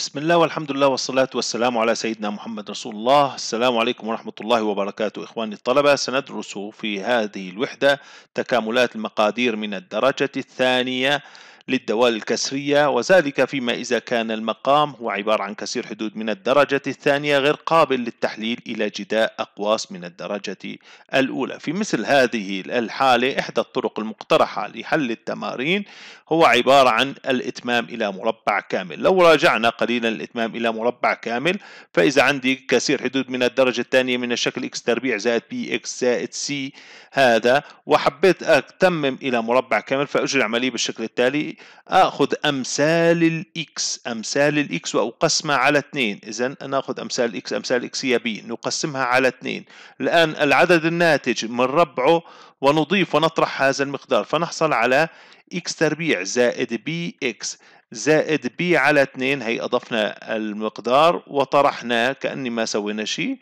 بسم الله والحمد لله والصلاة والسلام على سيدنا محمد رسول الله السلام عليكم ورحمة الله وبركاته إخواني الطلبة سندرس في هذه الوحدة تكاملات المقادير من الدرجة الثانية للدوال الكسرية وذلك فيما إذا كان المقام هو عبارة عن كسير حدود من الدرجة الثانية غير قابل للتحليل إلى جداء أقواس من الدرجة الأولى في مثل هذه الحالة إحدى الطرق المقترحة لحل التمارين هو عبارة عن الإتمام إلى مربع كامل لو راجعنا قليلا الإتمام إلى مربع كامل فإذا عندي كسير حدود من الدرجة الثانية من الشكل x تربيع زائد X زائد c هذا وحبيت أتمم إلى مربع كامل فأجري العملية بالشكل التالي اخذ امثال الاكس امثال الاكس واقسمها على 2 اذا ناخذ امثال الاكس امثال الاكس هي بي نقسمها على 2 الان العدد الناتج من ربعه ونضيف ونطرح هذا المقدار فنحصل على اكس تربيع زائد بي اكس زائد بي على 2 هي اضفنا المقدار وطرحناه كاني ما سوينا شيء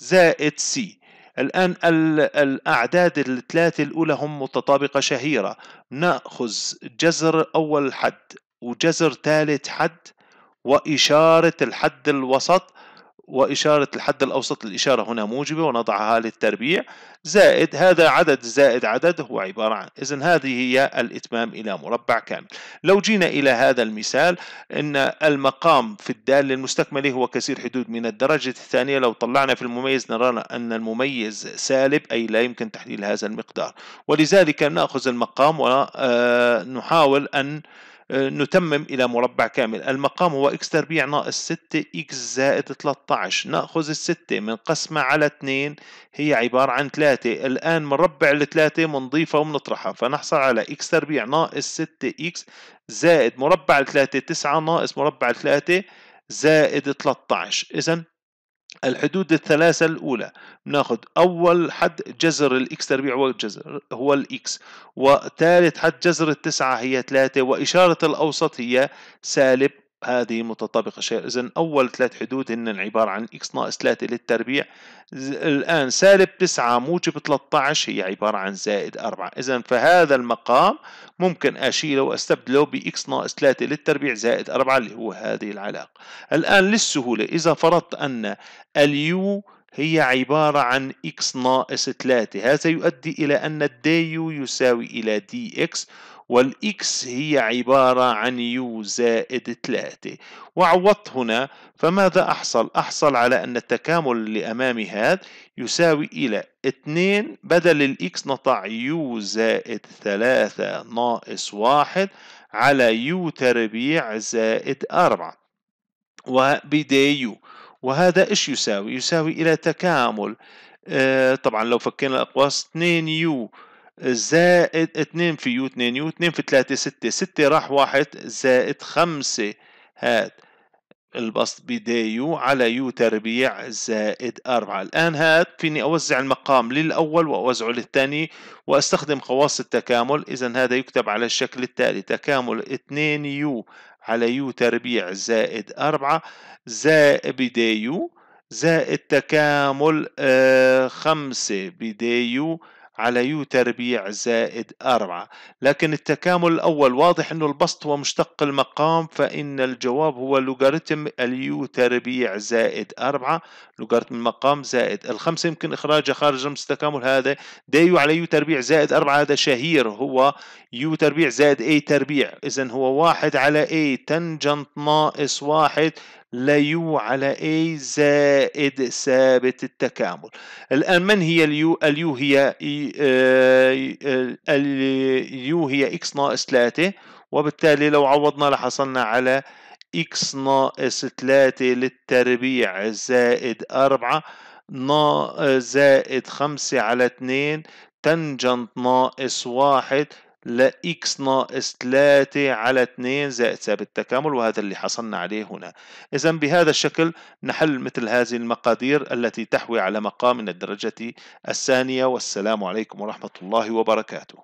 زائد سي الآن الأعداد الثلاثة الأولى هم متطابقة شهيرة نأخذ جذر أول حد وجذر ثالث حد وإشارة الحد الوسط وإشارة الحد الأوسط للإشارة هنا موجبة ونضعها للتربيع زائد هذا عدد زائد عدد هو عبارة عن إذن هذه هي الإتمام إلى مربع كامل لو جينا إلى هذا المثال إن المقام في الدالة المستكملة هو كثير حدود من الدرجة الثانية لو طلعنا في المميز نرى أن المميز سالب أي لا يمكن تحليل هذا المقدار ولذلك نأخذ المقام ونحاول آه، أن آه، نتمم إلى مربع كامل المقام هو x تربيع ناقص 6 x زائد 13 نأخذ 6 من قسمة على 2 هي عبارة عن 3 الآن منربع الثلاثة منضيفة ومنطرحها فنحصل على x تربيع ناقص 6 x زائد مربع 3 9 ناقص مربع 3 زائد 13 إذا الحدود الثلاثة الأولى بناخد أول حد جذر الإكس تربيع وجذر هو الإكس وثالث حد جذر التسعة هي ثلاثة وإشارة الأوسط هي سالب هذه متطابقة شيئا إذا أول ثلاث حدود هن عبارة عن إكس ناقص 3 للتربيع الآن سالب 9 موجب 13 هي عبارة عن زائد 4 إذا فهذا المقام ممكن أشيله وأستبدله بإكس ناقص 3 للتربيع زائد 4 اللي هو هذه العلاقة الآن للسهولة إذا فرضت أن اليو هي عبارة عن x ناقص 3 هذا يؤدي إلى أن الديو يساوي إلى دي x والإكس هي عبارة عن u زائد 3 وعوضت هنا فماذا أحصل؟ أحصل على أن التكامل اللي أمامي هذا يساوي إلى 2 بدل الx نطع u زائد 3 ناقص 1 على u تربيع زائد 4 وبدي يو وهذا إيش يساوي؟ يساوي إلى تكامل آه طبعا لو فكينا الأقواس 2 يو زائد 2 في يو 2 يو 2 في 3 6 6 راح 1 زائد 5 هات البسط بدي يو على يو تربيع زائد 4 الآن هات فيني أوزع المقام للأول وأوزعه للثاني وأستخدم خواص التكامل إذا هذا يكتب على الشكل التالي تكامل 2 يو على يو تربيع زائد أربعة زائد بدايو زائد تكامل آه، خمسة بدايو على يو تربيع زائد أربعة لكن التكامل الأول واضح أنه البسط هو مشتق المقام فإن الجواب هو لوغاريتم اليو تربيع زائد أربعة لوغاريتم المقام زائد الخمسة يمكن إخراجها خارج رمز التكامل هذا ديو على يو تربيع زائد أربعة هذا شهير هو يو تربيع زائد اي تربيع إذا هو واحد على اي تنجنت ناقص واحد لا يو على اي زائد ثابت التكامل الآن من هي اليو؟ اليو هي آه، اليو هي اكس ناقص 3 وبالتالي لو عوضنا لحصلنا على اكس ناقص 3 للتربيع زائد 4 آه، زائد 5 على 2 تنجنت ناقص 1 x ناقص 3 على 2 زائد ثابت التكامل وهذا اللي حصلنا عليه هنا إذا بهذا الشكل نحل مثل هذه المقادير التي تحوي على مقام من الدرجة الثانية والسلام عليكم ورحمة الله وبركاته